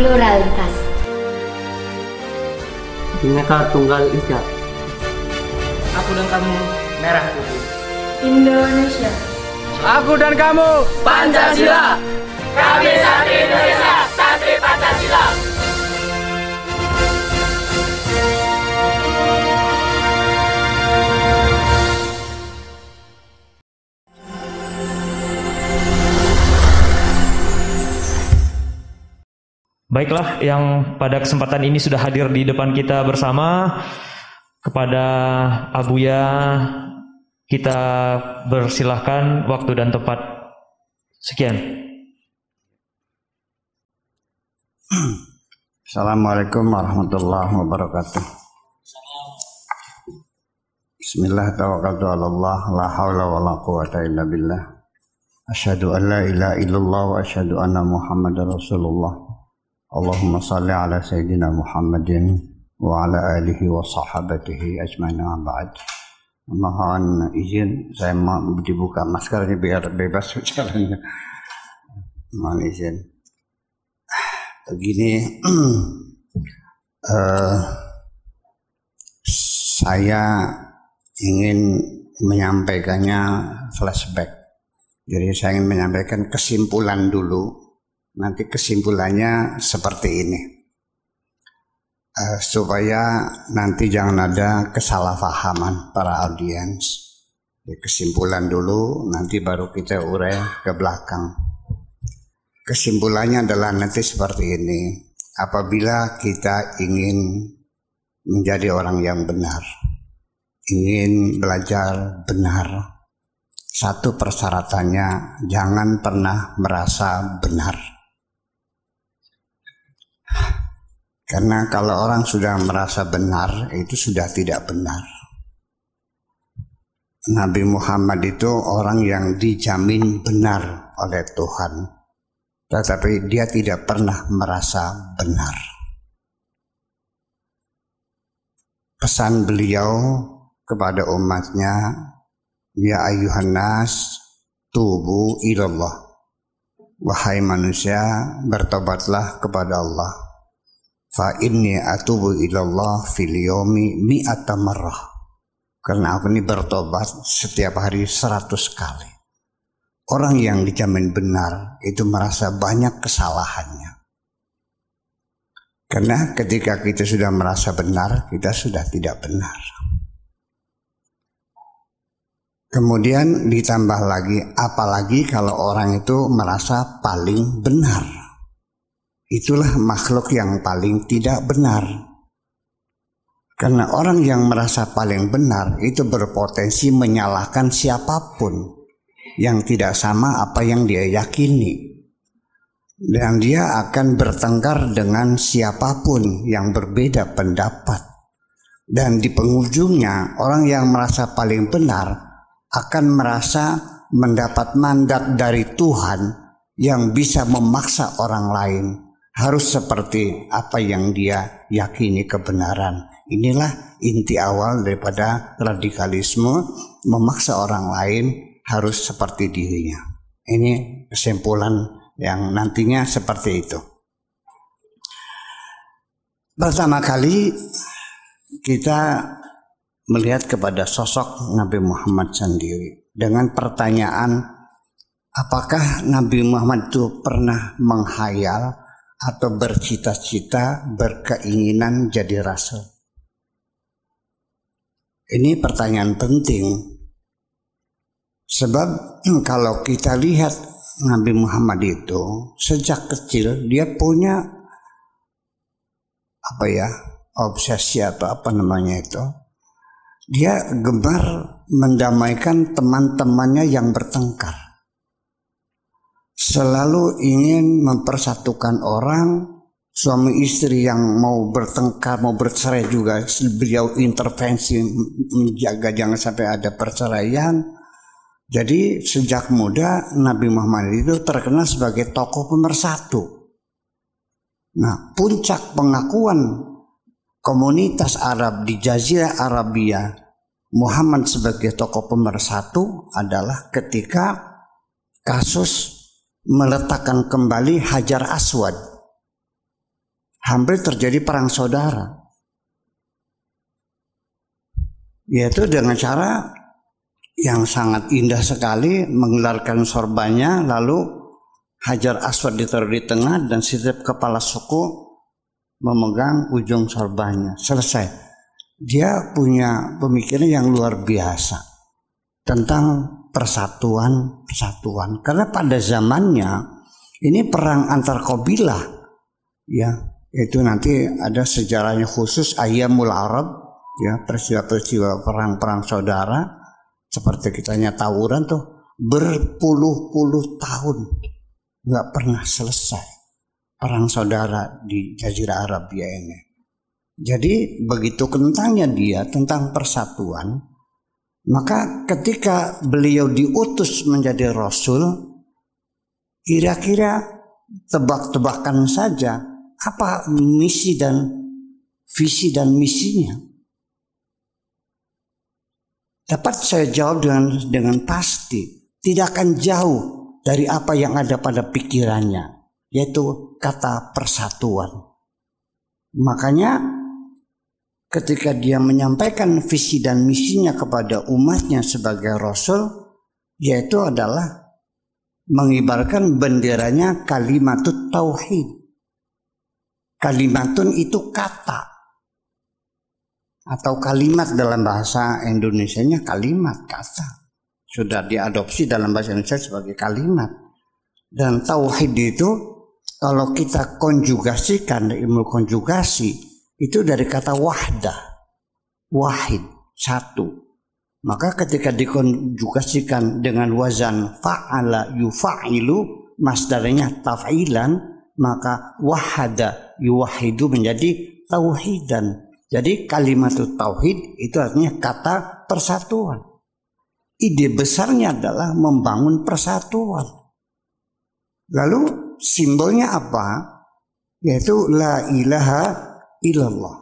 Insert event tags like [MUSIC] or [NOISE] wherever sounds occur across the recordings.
pluralitas. Bineka Tunggal Ika. Aku dan kamu merah putih. Indonesia. Aku dan kamu Pancasila. Kami satu Indonesia, satu Pancasila. Baiklah, yang pada kesempatan ini sudah hadir di depan kita bersama kepada Abuya kita bersilahkan waktu dan tempat. Sekian. Assalamualaikum warahmatullahi wabarakatuh. Bismillah tawakkaltu ala Allah la haula wala quwata illa billah. Asyhadu an la ilaha illallah wa asyhadu anna Muhammadar Rasulullah. Allahumma salli ala Sayyidina Muhammadin wa ala alihi wa sahabatihi ajmain ba'd. Mohon izin saya mau dibuka maskernya biar bebas bicaranya. [LAUGHS] Mohon izin. Begini, uh, [CLEARS THROAT] saya ingin menyampaikannya flashback. Jadi saya ingin menyampaikan kesimpulan dulu nanti kesimpulannya seperti ini. Uh, supaya nanti jangan ada kesalahpahaman para audiens. Kesimpulan dulu, nanti baru kita urai ke belakang. Kesimpulannya adalah nanti seperti ini. Apabila kita ingin menjadi orang yang benar, ingin belajar benar, satu persyaratannya jangan pernah merasa benar karena kalau orang sudah merasa benar, itu sudah tidak benar. Nabi Muhammad itu orang yang dijamin benar oleh Tuhan, tetapi dia tidak pernah merasa benar. Pesan beliau kepada umatnya, ya ayuhan nas, tubuh ilallah. Wahai manusia, bertobatlah kepada Allah fa inni atubu ilallah fil yomi mi'ata marrah karena aku ini bertobat setiap hari seratus kali orang yang dijamin benar itu merasa banyak kesalahannya karena ketika kita sudah merasa benar kita sudah tidak benar Kemudian ditambah lagi, apalagi kalau orang itu merasa paling benar itulah makhluk yang paling tidak benar. Karena orang yang merasa paling benar itu berpotensi menyalahkan siapapun yang tidak sama apa yang dia yakini. Dan dia akan bertengkar dengan siapapun yang berbeda pendapat. Dan di penghujungnya orang yang merasa paling benar akan merasa mendapat mandat dari Tuhan yang bisa memaksa orang lain harus seperti apa yang dia yakini kebenaran. Inilah inti awal daripada radikalisme memaksa orang lain harus seperti dirinya. Ini kesimpulan yang nantinya seperti itu. Pertama kali kita melihat kepada sosok Nabi Muhammad sendiri dengan pertanyaan apakah Nabi Muhammad itu pernah menghayal atau bercita-cita, berkeinginan jadi rasul? Ini pertanyaan penting. Sebab [CLEARS THROAT] kalau kita lihat Nabi Muhammad itu sejak kecil dia punya apa ya obsesi atau apa namanya itu dia gemar mendamaikan teman-temannya yang bertengkar selalu ingin mempersatukan orang suami istri yang mau bertengkar mau bercerai juga beliau intervensi menjaga jangan sampai ada perceraian jadi sejak muda Nabi Muhammad itu terkenal sebagai tokoh pemersatu nah puncak pengakuan komunitas Arab di Jazirah Arabia Muhammad sebagai tokoh pemersatu adalah ketika kasus meletakkan kembali Hajar Aswad. Hampir terjadi perang saudara. Yaitu dengan cara yang sangat indah sekali menggelarkan sorbannya lalu Hajar Aswad ditaruh di tengah dan setiap kepala suku memegang ujung sorbannya. Selesai. Dia punya pemikiran yang luar biasa tentang persatuan persatuan karena pada zamannya ini perang antar kabilah ya itu nanti ada sejarahnya khusus ayamul arab ya peristiwa-peristiwa perang-perang saudara seperti kitanya tawuran tuh berpuluh-puluh tahun nggak pernah selesai perang saudara di jazirah ya ini jadi begitu kentangnya dia tentang persatuan maka ketika beliau diutus menjadi rasul, kira-kira tebak-tebakan saja apa misi dan visi dan misinya. Dapat saya jawab dengan dengan pasti, tidak akan jauh dari apa yang ada pada pikirannya, yaitu kata persatuan. Makanya ketika dia menyampaikan visi dan misinya kepada umatnya sebagai rasul yaitu adalah mengibarkan benderanya kalimatut tauhid. Kalimatun itu kata atau kalimat dalam bahasa Indonesianya kalimat kata sudah diadopsi dalam bahasa Indonesia sebagai kalimat dan tauhid itu kalau kita konjugasikan ilmu konjugasi itu dari kata wahda, wahid, satu. Maka ketika dikonjugasikan dengan wazan fa'ala yufa'ilu masdarnya taf'ilan maka wahada yuwahidu menjadi tauhidan. Jadi kalimat tauhid itu artinya kata persatuan. Ide besarnya adalah membangun persatuan. Lalu simbolnya apa? Yaitu la ilaha Ilallah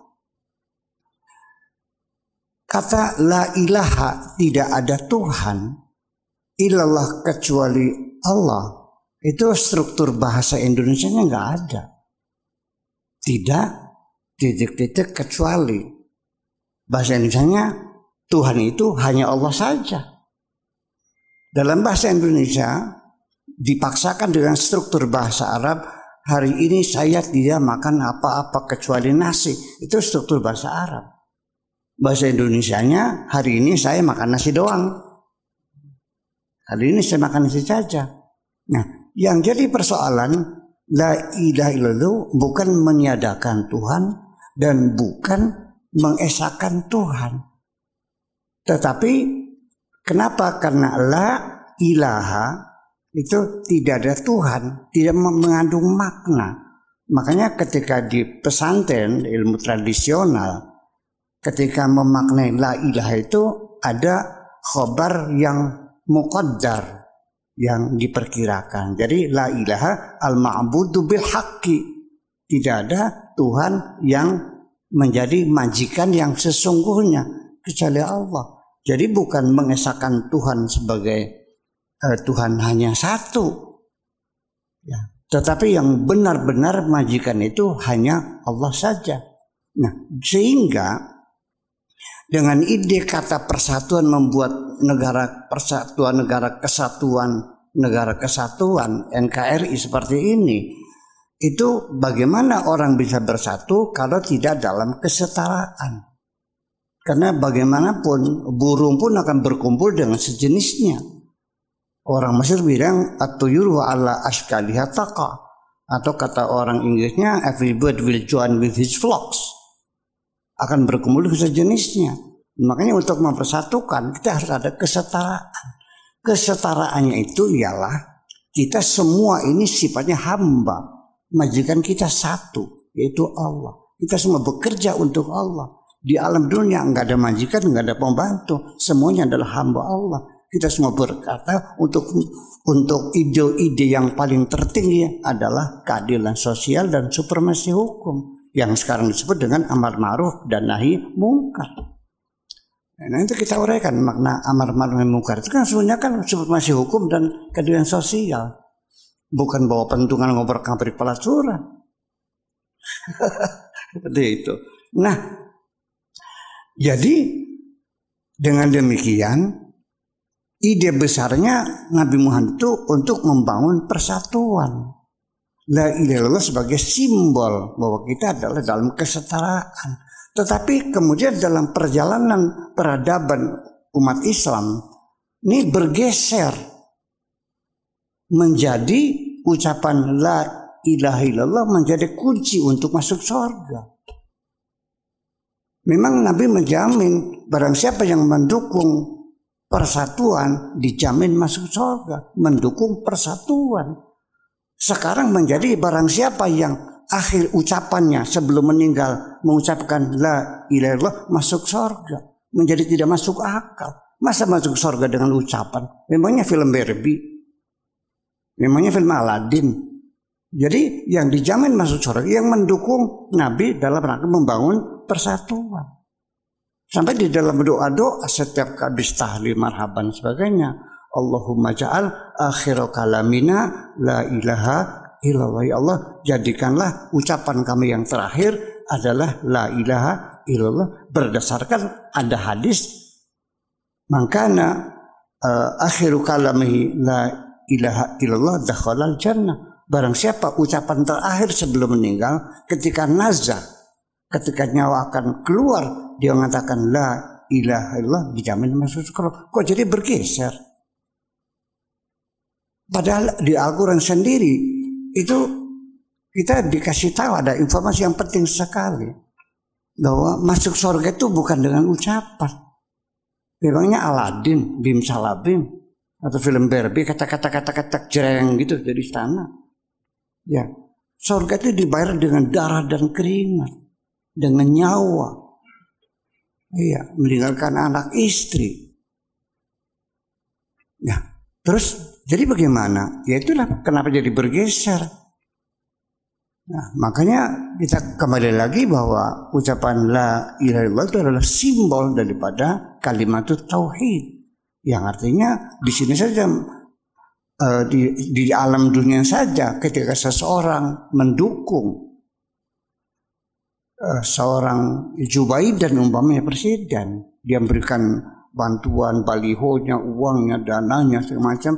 Kata la ilaha tidak ada Tuhan ilallah kecuali Allah itu struktur bahasa Indonesia nya nggak ada. Tidak titik-titik kecuali bahasa Indonesia nya Tuhan itu hanya Allah saja. Dalam bahasa Indonesia dipaksakan dengan struktur bahasa Arab hari ini saya tidak makan apa-apa kecuali nasi. Itu struktur bahasa Arab. Bahasa Indonesia-nya hari ini saya makan nasi doang. Hari ini saya makan nasi saja. Nah, yang jadi persoalan la ilaha illallah bukan menyadarkan Tuhan dan bukan mengesahkan Tuhan. Tetapi kenapa? Karena la ilaha itu tidak ada Tuhan, tidak mengandung makna. Makanya ketika di pesantren ilmu tradisional, ketika memaknai la ilaha itu ada khobar yang muqaddar, yang diperkirakan. Jadi la ilaha al-ma'budu bil Tidak ada Tuhan yang menjadi majikan yang sesungguhnya kecuali Allah. Jadi bukan mengesahkan Tuhan sebagai eh, Tuhan hanya satu. Ya. Tetapi yang benar-benar majikan itu hanya Allah saja. Nah, sehingga dengan ide kata persatuan membuat negara persatuan negara kesatuan negara kesatuan NKRI seperti ini itu bagaimana orang bisa bersatu kalau tidak dalam kesetaraan karena bagaimanapun burung pun akan berkumpul dengan sejenisnya Orang Mesir bilang atuyur wa ala ashkaliha taqa. Atau kata orang Inggrisnya every bird will join with his flocks. Akan berkumpul sejenisnya. Makanya untuk mempersatukan kita harus ada kesetaraan. Kesetaraannya itu ialah kita semua ini sifatnya hamba. Majikan kita satu, yaitu Allah. Kita semua bekerja untuk Allah. Di alam dunia nggak ada majikan, nggak ada pembantu. Semuanya adalah hamba Allah kita semua berkata untuk untuk ide-ide yang paling tertinggi adalah keadilan sosial dan supremasi hukum yang sekarang disebut dengan amar ma'ruf dan nahi mungkar. Nah itu kita uraikan makna amar ma'ruf dan mungkar itu kan sebenarnya kan supremasi hukum dan keadilan sosial. Bukan bahwa pentungan ngobrol kabrik pelacuran. [LAUGHS] Seperti itu. Nah, jadi dengan demikian ide besarnya Nabi Muhammad itu untuk membangun persatuan. La ilaha sebagai simbol bahwa kita adalah dalam kesetaraan. Tetapi kemudian dalam perjalanan peradaban umat Islam ini bergeser menjadi ucapan la ilaha illallah menjadi kunci untuk masuk surga. Memang Nabi menjamin barang siapa yang mendukung persatuan dijamin masuk surga, mendukung persatuan. Sekarang menjadi barang siapa yang akhir ucapannya sebelum meninggal mengucapkan la ilaha illallah masuk surga, menjadi tidak masuk akal. Masa masuk surga dengan ucapan? Memangnya film Barbie? Memangnya film Aladin. Jadi yang dijamin masuk surga yang mendukung Nabi dalam rangka membangun persatuan. Sampai di dalam doa-doa setiap habis tahlil marhaban sebagainya. Allahumma ja'al akhir kalamina la ilaha illallah. Ya Allah, jadikanlah ucapan kami yang terakhir adalah la ilaha illallah berdasarkan ada hadis mangkana uh, akhiru kalamihi la ilaha illallah dakhalal jannah barang siapa ucapan terakhir sebelum meninggal ketika nazar Ketika nyawa akan keluar, dia mengatakan la ilaha illallah dijamin masuk surga. Kok jadi bergeser? Padahal di Al-Quran sendiri itu kita dikasih tahu ada informasi yang penting sekali bahwa masuk surga itu bukan dengan ucapan. Memangnya Aladin, Bim Salabim atau film Barbie kata-kata kata-kata jereng gitu dari istana. Ya, surga itu dibayar dengan darah dan keringat dengan nyawa. Iya, meninggalkan anak istri. Nah, terus jadi bagaimana? Ya itulah kenapa jadi bergeser. Nah, makanya kita kembali lagi bahwa ucapan la ilaha illallah itu adalah simbol daripada kalimat tauhid. Yang artinya di sini saja eh, di, di alam dunia saja ketika seseorang mendukung uh, seorang Jubaid dan umpamanya presiden dia memberikan bantuan balihonya uangnya dananya segala macam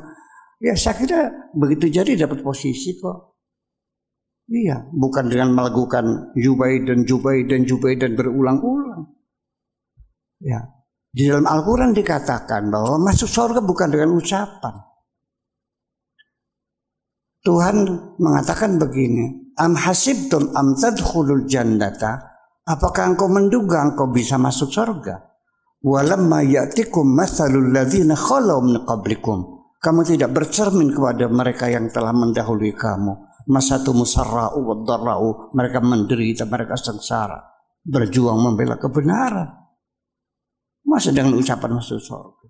ya saya kira begitu jadi dapat posisi kok iya bukan dengan melakukan Jubaid dan Jubaid dan Jubaid dan berulang-ulang ya di dalam Al-Quran dikatakan bahwa masuk surga bukan dengan ucapan Tuhan mengatakan begini, Am hasibtum am tadkhulul jannata? Apakah engkau menduga engkau bisa masuk surga? Walamma ya'tikum mathalul ladzina khalau min qablikum. Kamu tidak bercermin kepada mereka yang telah mendahului kamu. Masatu musarra'u wa darra'u. Mereka menderita, mereka sengsara. Berjuang membela kebenaran. Masa dengan ucapan masuk surga.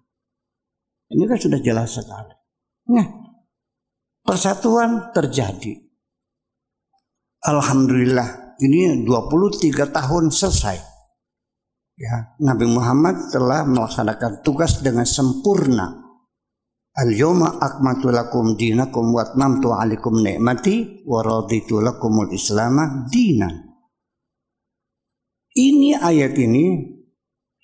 Ini kan sudah jelas sekali. Nah, Persatuan terjadi. Alhamdulillah ini 23 tahun selesai. Ya, Nabi Muhammad telah melaksanakan tugas dengan sempurna. Al-yawma akmatu lakum dinakum wa atmamtu alikum ni'mati wa raditu lakumul islama dinan. Ini ayat ini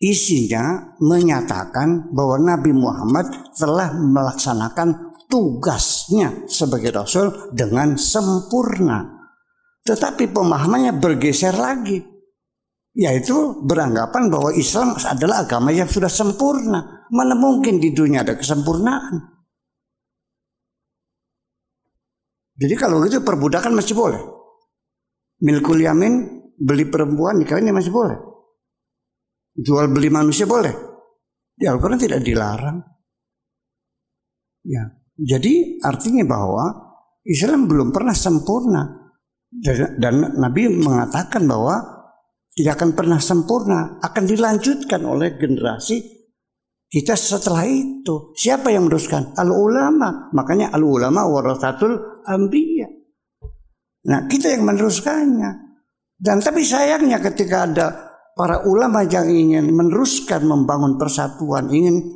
isinya menyatakan bahwa Nabi Muhammad telah melaksanakan tugas tugasnya sebagai rasul dengan sempurna. Tetapi pemahamannya bergeser lagi. Yaitu beranggapan bahwa Islam adalah agama yang sudah sempurna. Mana mungkin di dunia ada kesempurnaan. Jadi kalau gitu perbudakan masih boleh. Milkul yamin, beli perempuan nikahnya masih boleh. Jual beli manusia boleh. Di ya, Al-Quran tidak dilarang. Ya, jadi artinya bahwa Islam belum pernah sempurna dan, dan Nabi mengatakan bahwa tidak akan pernah sempurna, akan dilanjutkan oleh generasi kita setelah itu. Siapa yang meneruskan? Al ulama. Makanya al ulama warasatul ambiya. Nah, kita yang meneruskannya. Dan tapi sayangnya ketika ada para ulama yang ingin meneruskan membangun persatuan, ingin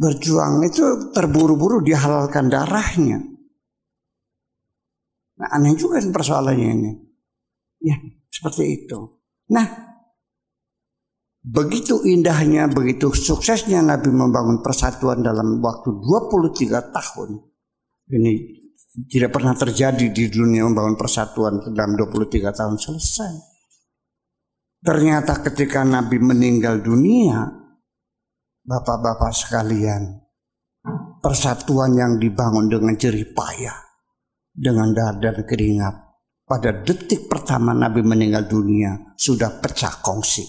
berjuang itu terburu-buru dihalalkan darahnya. Nah, aneh juga persoalannya ini. Ya, seperti itu. Nah, begitu indahnya, begitu suksesnya Nabi membangun persatuan dalam waktu 23 tahun. Ini tidak pernah terjadi di dunia membangun persatuan dalam 23 tahun selesai. Ternyata ketika Nabi meninggal dunia, Bapak-bapak sekalian, persatuan yang dibangun dengan jerih payah, dengan darah dan keringat, pada detik pertama Nabi meninggal dunia sudah pecah kongsi.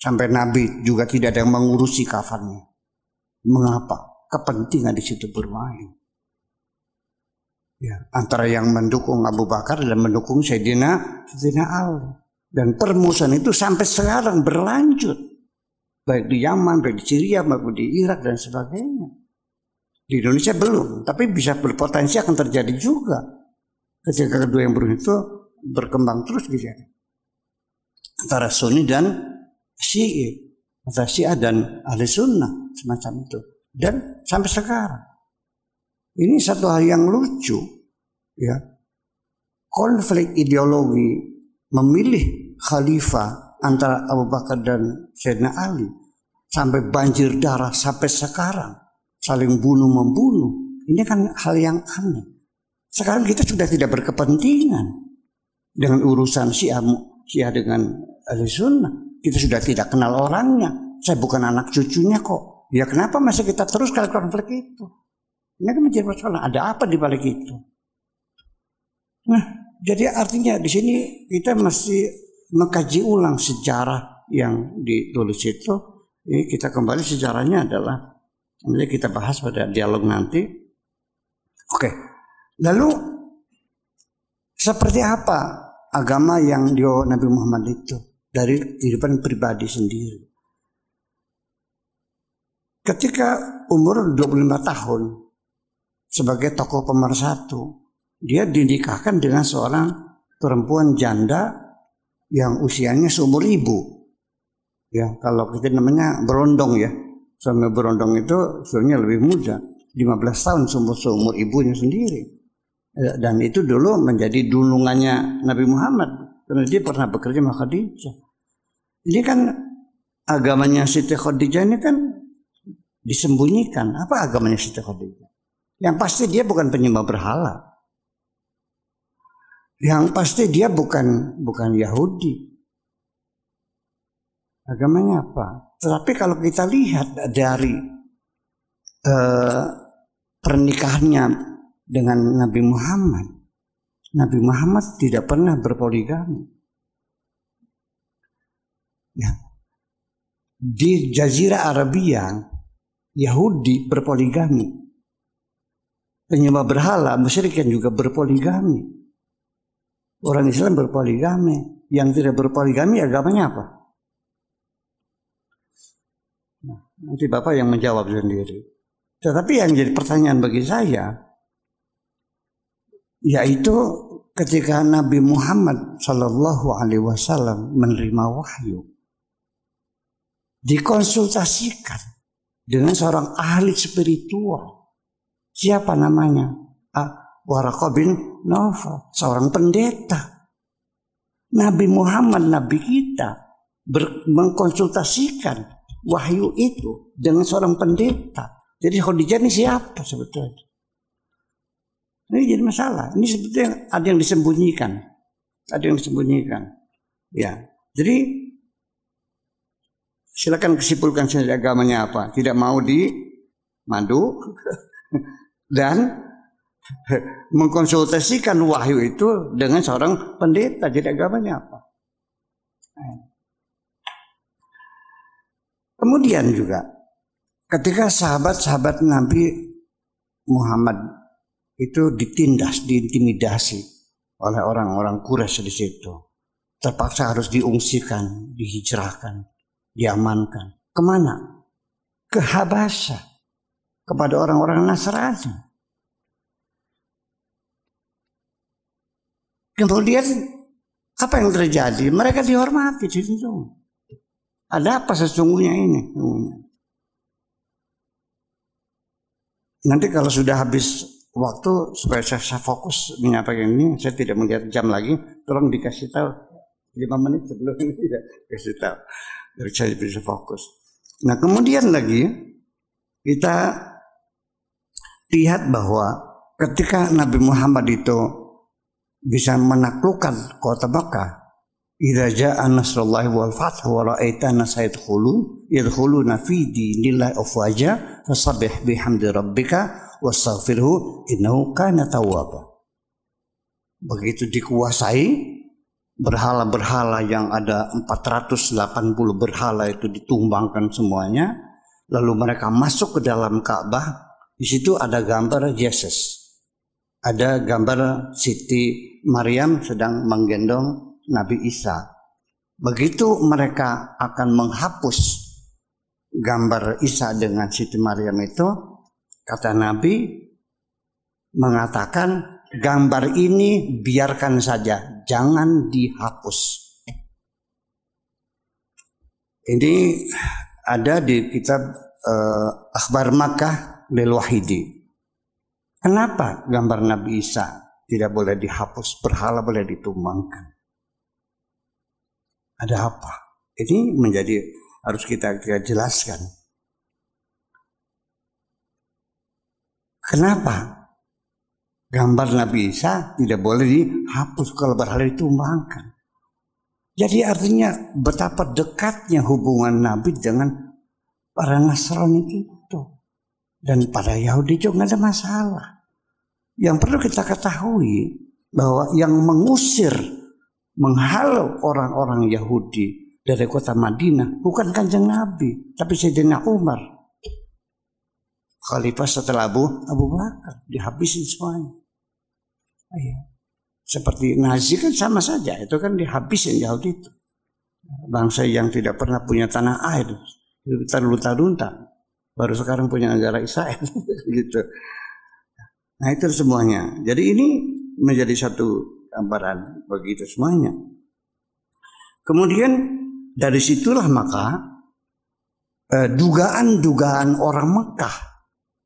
Sampai Nabi juga tidak ada yang mengurusi kafannya. Mengapa? Kepentingan di situ bermain. Ya, antara yang mendukung Abu Bakar dan mendukung Sayyidina, Sayyidina Ali. Dan permusuhan itu sampai sekarang berlanjut baik di Yaman, baik di Syria, maupun di Irak dan sebagainya. Di Indonesia belum, tapi bisa berpotensi akan terjadi juga ketika kedua yang beruntung itu berkembang terus gitu ya. antara Sunni dan Syi'i antara Syiah dan Ahli Sunnah semacam itu dan sampai sekarang ini satu hal yang lucu ya konflik ideologi memilih khalifah antara Abu Bakar dan Sayyidina Ali sampai banjir darah sampai sekarang saling bunuh membunuh ini kan hal yang aneh sekarang kita sudah tidak berkepentingan dengan urusan Syiah Syiah dengan ahli sunnah kita sudah tidak kenal orangnya saya bukan anak cucunya kok ya kenapa masih kita terus kalau konflik itu ini kan menjadi persoalan ada apa di balik itu nah jadi artinya di sini kita masih mengkaji ulang sejarah yang ditulis itu. Ini kita kembali sejarahnya adalah nanti kita bahas pada dialog nanti. Oke, lalu seperti apa agama yang dio Nabi Muhammad itu dari kehidupan pribadi sendiri? Ketika umur 25 tahun sebagai tokoh pemersatu, dia dinikahkan dengan seorang perempuan janda yang usianya seumur ibu. Ya, kalau kita namanya berondong ya. Suami berondong itu sebenarnya lebih muda, 15 tahun seumur seumur ibunya sendiri. Ya, dan itu dulu menjadi dulungannya Nabi Muhammad karena dia pernah bekerja sama Khadijah. Ini kan agamanya Siti Khadijah ini kan disembunyikan. Apa agamanya Siti Khadijah? Yang pasti dia bukan penyembah berhala. Yang pasti dia bukan bukan Yahudi. Agamanya apa? Tetapi kalau kita lihat dari eh, pernikahannya dengan Nabi Muhammad, Nabi Muhammad tidak pernah berpoligami. Ya. Di Jazirah Arabia, Yahudi berpoligami. Penyembah berhala, musyrikin juga berpoligami. Orang Islam berpoligami. Yang tidak berpoligami agamanya apa? Nah, nanti Bapak yang menjawab sendiri. Tetapi yang jadi pertanyaan bagi saya, yaitu ketika Nabi Muhammad Shallallahu Alaihi Wasallam menerima wahyu, dikonsultasikan dengan seorang ahli spiritual. Siapa namanya? Waraka bin Nawfal, seorang pendeta. Nabi Muhammad, Nabi kita, ber, mengkonsultasikan wahyu itu dengan seorang pendeta. Jadi Khadijah ini siapa sebetulnya? Ini jadi masalah. Ini sebetulnya ada yang disembunyikan. Ada yang disembunyikan. Ya. Jadi silakan kesimpulkan saja agamanya apa. Tidak mau di madu [LAUGHS] dan [LAUGHS] mengkonsultasikan wahyu itu dengan seorang pendeta. Jadi agamanya apa? Kemudian juga ketika sahabat-sahabat Nabi Muhammad itu ditindas, diintimidasi oleh orang-orang Quraisy di situ. Terpaksa harus diungsikan, dihijrahkan, diamankan. Kemana? Ke Habasa Kepada orang-orang Nasrani. Kemudian apa yang terjadi? Mereka dihormati di situ. Ada apa sesungguhnya ini? Nanti kalau sudah habis waktu supaya saya, fokus menyampaikan ini, saya tidak melihat jam lagi. Tolong dikasih tahu lima menit sebelum ini tidak ya, kasih tahu. Biar saya bisa fokus. Nah kemudian lagi kita lihat bahwa ketika Nabi Muhammad itu bisa menaklukkan kota Mekah. Idza jaa nasrullahi wal fath wa ra'aita an-nas yadkhulu yadkhuluna fi dinillahi afwaja fasabbih bihamdi rabbika wastaghfirhu innahu kana tawwaba. Begitu dikuasai berhala-berhala yang ada 480 berhala itu ditumbangkan semuanya lalu mereka masuk ke dalam Ka'bah di situ ada gambar Yesus ada gambar Siti Maryam sedang menggendong Nabi Isa. Begitu mereka akan menghapus gambar Isa dengan Siti Maryam itu, kata Nabi mengatakan gambar ini biarkan saja, jangan dihapus. Ini ada di kitab uh, Akhbar Makkah Lil Wahidi Kenapa gambar Nabi Isa tidak boleh dihapus, berhala boleh ditumbangkan? Ada apa? Ini menjadi harus kita, kita jelaskan. Kenapa gambar Nabi Isa tidak boleh dihapus kalau berhala ditumbangkan? Jadi artinya betapa dekatnya hubungan Nabi dengan para Nasrani itu? Dan pada Yahudi juga nggak ada masalah. Yang perlu kita ketahui bahwa yang mengusir, menghalau orang-orang Yahudi dari kota Madinah bukan kanjeng Nabi, tapi Sayyidina Umar. Khalifah setelah Abu, Abu Bakar dihabisin semuanya. Ayah. Seperti Nazi kan sama saja, itu kan dihabisin Yahudi itu. Bangsa yang tidak pernah punya tanah air, itu tarunta-runta baru sekarang punya negara Israel [LAUGHS] gitu. Nah itu semuanya. Jadi ini menjadi satu gambaran bagi semuanya. Kemudian dari situlah maka eh, dugaan-dugaan orang Mekah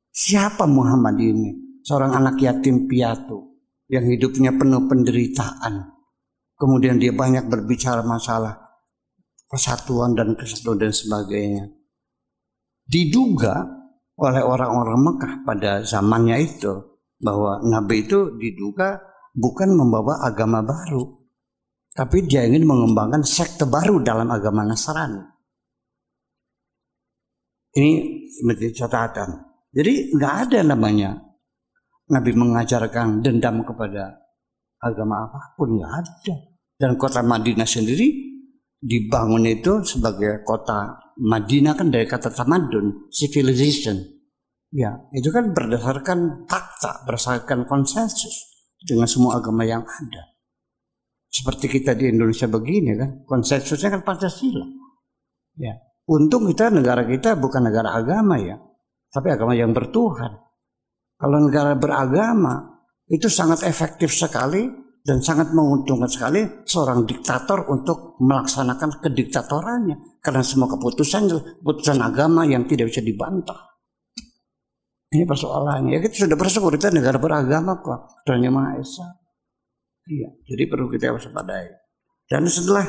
siapa Muhammad ini seorang anak yatim piatu yang hidupnya penuh penderitaan kemudian dia banyak berbicara masalah persatuan dan kesatuan dan sebagainya diduga oleh orang-orang Mekah pada zamannya itu bahwa Nabi itu diduga bukan membawa agama baru, tapi dia ingin mengembangkan sekte baru dalam agama Nasrani. Ini menjadi catatan. Jadi nggak ada namanya Nabi mengajarkan dendam kepada agama apapun nggak ada. Dan kota Madinah sendiri dibangun itu sebagai kota Madinah kan dari kata tamadun, civilization. Ya, itu kan berdasarkan fakta, berdasarkan konsensus dengan semua agama yang ada. Seperti kita di Indonesia begini kan, konsensusnya kan Pancasila. Ya, untung kita negara kita bukan negara agama ya, tapi agama yang bertuhan. Kalau negara beragama itu sangat efektif sekali dan sangat menguntungkan sekali seorang diktator untuk melaksanakan kediktatorannya karena semua keputusan keputusan agama yang tidak bisa dibantah. Ini persoalannya. Ya, kita sudah bersyukur kita negara beragama kok. Tuhan Yang Maha Esa. Iya, jadi perlu kita waspadai. Dan setelah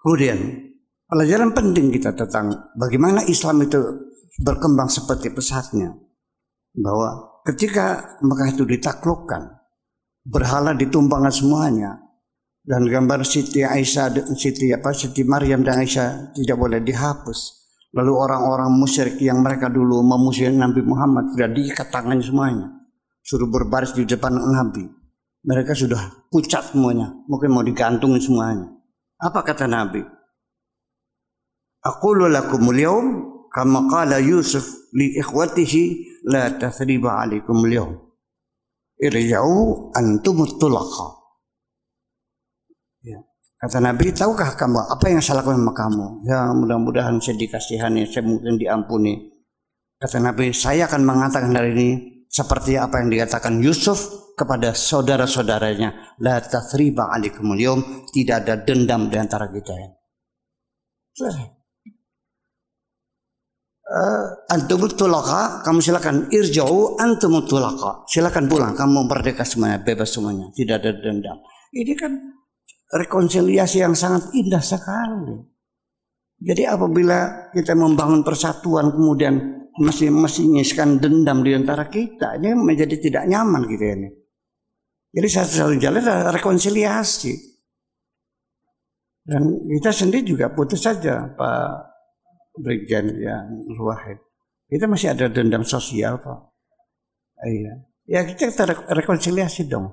kemudian pelajaran penting kita tentang bagaimana Islam itu berkembang seperti pesatnya bahwa Ketika Mekah itu ditaklukkan, berhala ditumpangkan semuanya, dan gambar Siti Aisyah, Siti apa, Siti Maryam dan Aisyah tidak boleh dihapus. Lalu orang-orang musyrik yang mereka dulu memusuhi Nabi Muhammad sudah diikat tangan semuanya, suruh berbaris di depan Nabi. Mereka sudah pucat semuanya, mungkin mau digantungin semuanya. Apa kata Nabi? Aku lakum yaum kama qala Yusuf li ikhwatihi la tasriba alaikum al-yawm irja'u antum tulaqa ya. kata Nabi tahukah kamu apa yang salah lakukan sama kamu ya mudah-mudahan saya dikasihani saya mungkin diampuni kata Nabi saya akan mengatakan hari ini seperti apa yang dikatakan Yusuf kepada saudara-saudaranya la tasriba alaikum al-yawm tidak ada dendam di antara kita ya. Selesai antum tulaka, kamu silakan irjau antum tulaka. Silakan pulang, kamu merdeka semuanya, bebas semuanya, tidak ada dendam. Ini kan rekonsiliasi yang sangat indah sekali. Jadi apabila kita membangun persatuan kemudian masih masih nyiskan dendam di antara kita, ini menjadi tidak nyaman gitu ini. Jadi satu-satu jalan adalah rekonsiliasi. Dan kita sendiri juga putus saja Pak Brigjen yang Wahid kita masih ada dendam sosial kok iya ya kita, kita rekonsiliasi dong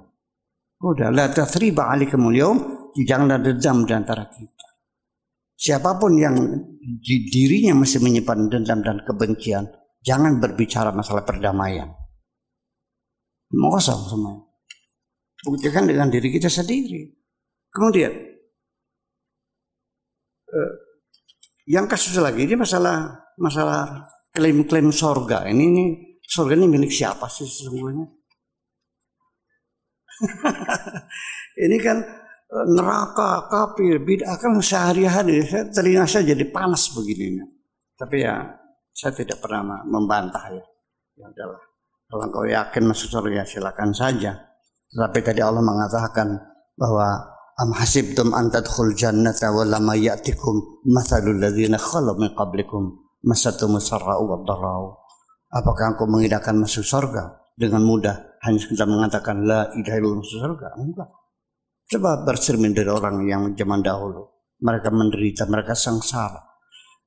udah la tathriba alikum yaum janganlah dendam di antara kita siapapun yang di dirinya masih menyimpan dendam dan kebencian jangan berbicara masalah perdamaian mengosong semua buktikan dengan diri kita sendiri kemudian eh, yang kasus lagi ini masalah masalah klaim-klaim sorga. Ini, ini sorga ini milik siapa sih sesungguhnya? [LAUGHS] ini kan e, neraka, kafir, bid'ah kan sehari-hari. Saya telinga saya jadi panas begini. Tapi ya saya tidak pernah membantah ya. Ya adalah kalau kau yakin masuk surga silakan saja. Tapi tadi Allah mengatakan bahwa Am hasibtum an tadkhul jannata wa lam ya'tikum mathalul ladzina khalu min qablikum masatum sarra'u wa darau Apakah engkau mengidakan masuk surga dengan mudah hanya sekedar mengatakan la ilaha illallah masuk surga? Enggak. Coba bercermin dari orang yang zaman dahulu. Mereka menderita, mereka sengsara.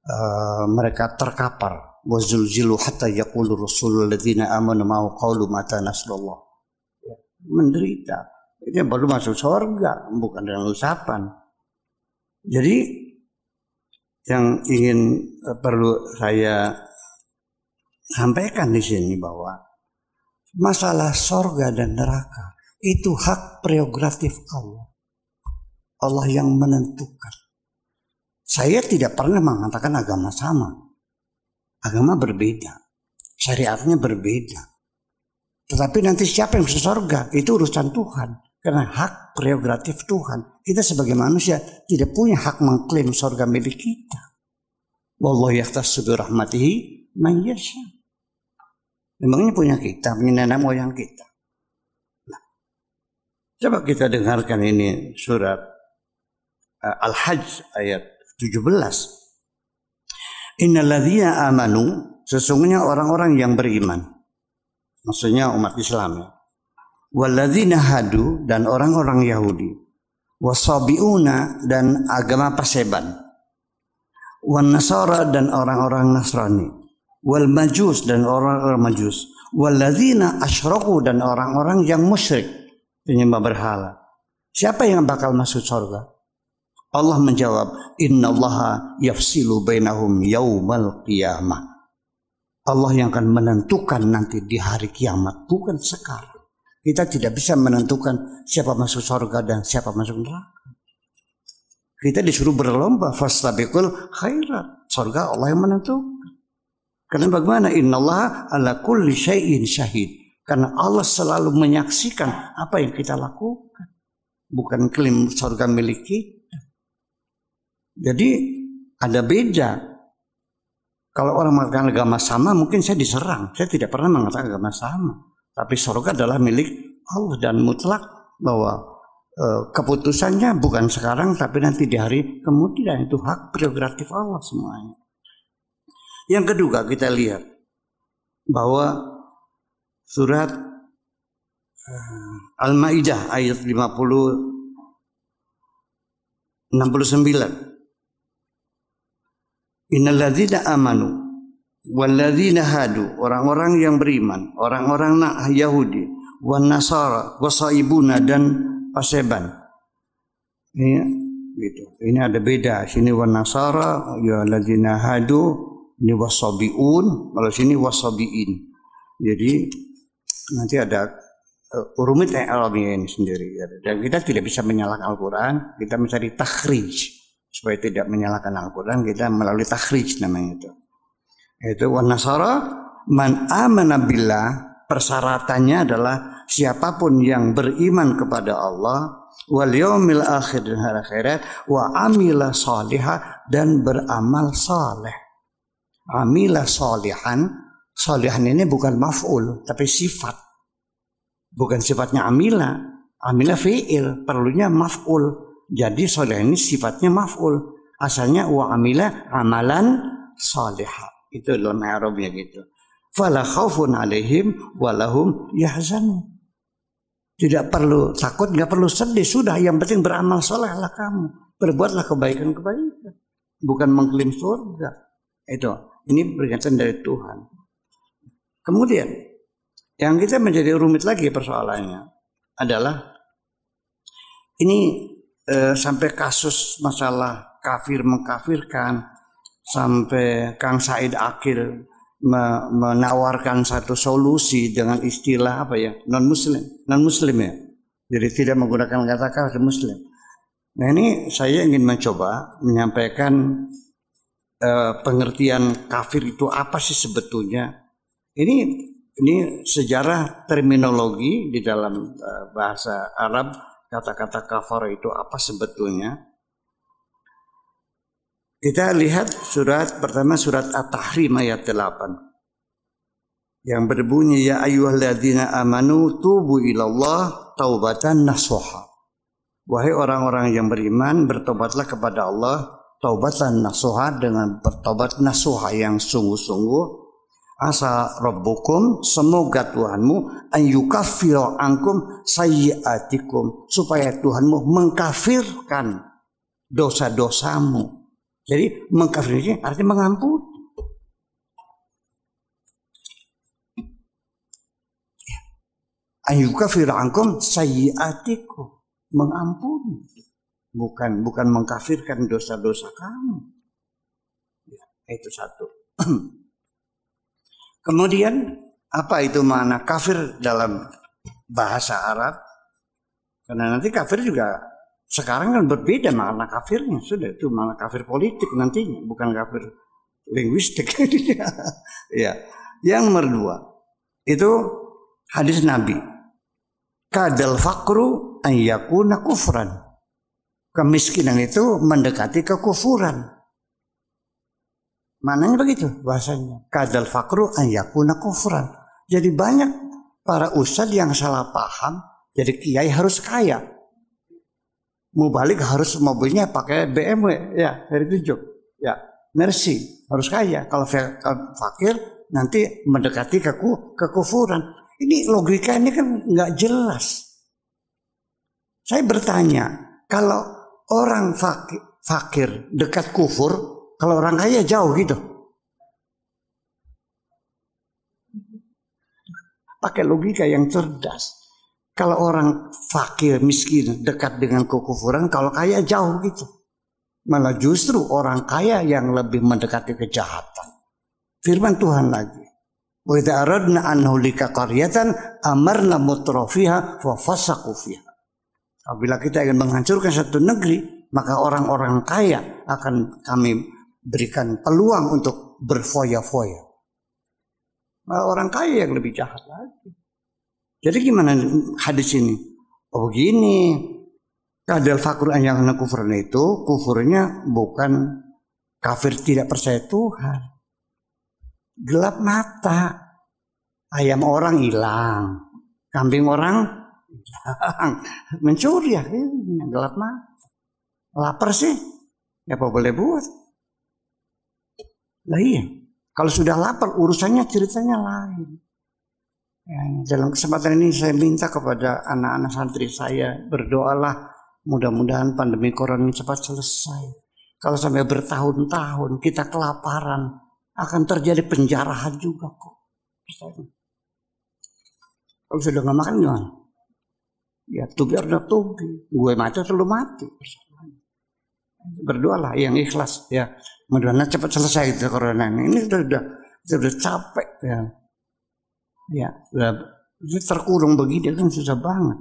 Uh, mereka terkapar. Wazulzilu hatta yaqulu rasulul ladzina amanu ma'u qawlu mata nasrullah. Ya, menderita, itu yang perlu masuk surga bukan dengan usapan jadi yang ingin eh, perlu saya sampaikan di sini bahwa masalah sorga dan neraka itu hak prerogatif Allah Allah yang menentukan saya tidak pernah mengatakan agama sama agama berbeda syariatnya berbeda tetapi nanti siapa yang bisa sorga itu urusan Tuhan karena hak prerogatif Tuhan. Kita sebagai manusia tidak punya hak mengklaim sorga milik kita. Wallahu yaktasudu rahmatihi man yasha. Memangnya punya kita, punya nenek moyang kita. Nah, coba kita dengarkan ini surat uh, Al-Hajj ayat 17. Innaladzina amanu, sesungguhnya orang-orang yang beriman. Maksudnya umat Islam ya waladzina hadu dan orang-orang Yahudi. Wasabiuna dan agama Paseban. Wan Nasara dan orang-orang Nasrani. Wal Majus dan orang-orang Majus. waladzina asyraku dan orang-orang yang musyrik. Penyembah berhala. Siapa yang bakal masuk surga? Allah menjawab, "Innallaha yafsilu bainahum yaumal qiyamah." Allah yang akan menentukan nanti di hari kiamat, bukan sekarang. Kita tidak bisa menentukan siapa masuk surga dan siapa masuk neraka. Kita disuruh berlomba fastabiqul khairat. Surga Allah yang menentukan. Karena bagaimana? Inallah ala kulli syai'in syahid. Karena Allah selalu menyaksikan apa yang kita lakukan. Bukan klaim surga milik kita. Jadi ada beda. Kalau orang mengatakan agama sama mungkin saya diserang. Saya tidak pernah mengatakan agama sama. Tapi surga adalah milik Allah dan mutlak bahwa e, keputusannya bukan sekarang tapi nanti di hari kemudian itu hak prerogatif Allah semuanya. Yang kedua kita lihat bahwa surat eh, Al-Maidah ayat 50 69 ladzina amanu Waladzina hadu, orang-orang yang beriman, orang-orang nak Yahudi, wan Nasara, wasaibuna dan paseban. Ini iya, gitu. Ini ada beda. Sini wan Nasara, ya ladzina hadu, ini wasabiun, kalau sini wasabiin. Jadi nanti ada uh, rumit alamiah ini sendiri. Ya, dan kita tidak bisa menyalahkan Al-Quran, kita mencari takhrij supaya tidak menyalahkan Al-Quran, kita melalui takhrij namanya itu. Yaitu wanasara man amana billah persyaratannya adalah siapapun yang beriman kepada Allah wal yaumil akhir dan hari akhirat wa amila salihah dan beramal saleh. Amila salihan, salihan ini bukan maf'ul tapi sifat. Bukan sifatnya amila, amila fi'il, perlunya maf'ul. Jadi salih ini sifatnya maf'ul. Asalnya wa amila amalan salihah. Itu loan Arabnya gitu. Fala khaufun alaihim walahum yahzanun. Tidak perlu takut, nggak perlu sedih. Sudah, yang penting beramal solehlah kamu. Berbuatlah kebaikan-kebaikan. Bukan mengklaim surga. Itu. Ini peringatan dari Tuhan. Kemudian, yang kita menjadi rumit lagi persoalannya adalah ini e, sampai kasus masalah kafir mengkafirkan sampai Kang Said Akil menawarkan satu solusi dengan istilah apa ya non muslim non muslim ya jadi tidak menggunakan kata kata muslim nah ini saya ingin mencoba menyampaikan eh, pengertian kafir itu apa sih sebetulnya ini ini sejarah terminologi di dalam eh, bahasa Arab kata-kata kafir itu apa sebetulnya kita lihat surat pertama surat At-Tahrim ayat 8. Yang berbunyi ya ayyuhalladzina amanu tubu ilallah taubatan nasuha. Wahai orang-orang yang beriman, bertobatlah kepada Allah taubatan nasuha dengan bertobat nasuha yang sungguh-sungguh asa rabbukum semoga Tuhanmu ayyukaffira angkum sayyiatikum supaya Tuhanmu mengkafirkan dosa-dosamu jadi mengkafirnya artinya mengampun. mengampuni. kafir angkum sayyatiku Mengampuni. Bukan bukan mengkafirkan dosa-dosa kamu. Ya, itu satu. [CLEARS THROAT] Kemudian apa itu makna kafir dalam bahasa Arab? Karena nanti kafir juga sekarang kan berbeda makna kafirnya sudah itu makna kafir politik nantinya bukan kafir linguistik. [LAUGHS] ya. Yang nomor dua itu hadis Nabi. Kadal fakru an yakuna kufran. Kemiskinan itu mendekati kekufuran. Mananya begitu bahasanya. Kadal fakru an yakuna kufran. Jadi banyak para ustadz yang salah paham. Jadi kiai harus kaya mau balik harus mobilnya pakai BMW ya hari tujuh, ya mercy harus kaya kalau fakir nanti mendekati keku kekufuran ini logika ini kan nggak jelas saya bertanya kalau orang fakir, fakir dekat kufur kalau orang kaya jauh gitu pakai logika yang cerdas kalau orang fakir, miskin, dekat dengan kekufuran, kalau kaya jauh gitu. Malah justru orang kaya yang lebih mendekati kejahatan. Firman Tuhan lagi. Wa aradna an qaryatan amarna mutrafiha wa fasaqu Apabila kita ingin menghancurkan satu negeri, maka orang-orang kaya akan kami berikan peluang untuk berfoya-foya. Malah orang kaya yang lebih jahat lagi. Jadi gimana hadis ini? Oh begini. Kadal nah, fakur yang kufurnya itu kufurnya bukan kafir tidak percaya Tuhan. Gelap mata. Ayam orang hilang. Kambing orang hilang. [LAUGHS] Mencuri akhirnya gelap mata. Lapar sih. Ya apa boleh buat. Lah iya. Kalau sudah lapar urusannya ceritanya lain dalam kesempatan ini saya minta kepada anak-anak santri saya berdoalah mudah-mudahan pandemi corona ini cepat selesai. Kalau sampai bertahun-tahun kita kelaparan akan terjadi penjarahan juga kok. Kalau sudah nggak makan gimana? Ya tubi udah tubi. Gue mati atau lu mati. Berdoalah yang ikhlas ya. Mudah-mudahan cepat selesai itu corona ini. Ini sudah, sudah capek ya Ya, ya terkurung begini kan susah banget.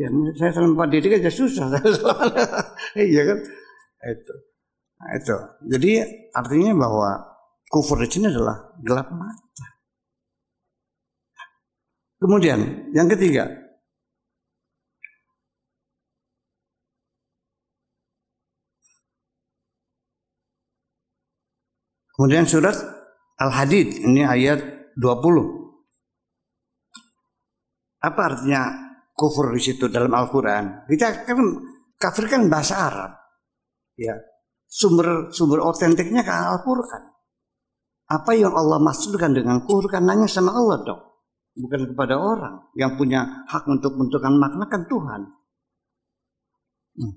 Ya, saya Pak didik aja susah. [LAUGHS] Iya kan? Itu. Nah, itu. Jadi artinya bahwa kufur di sini adalah gelap mata. Kemudian yang ketiga, Kemudian surat Al-Hadid ini ayat 20 apa artinya kufur di situ dalam Al-Quran? Kita kan kafir kan bahasa Arab, ya sumber sumber otentiknya kan Al-Quran. Apa yang Allah maksudkan dengan kufur kan nanya sama Allah dong, bukan kepada orang yang punya hak untuk menentukan makna kan Tuhan. Hmm.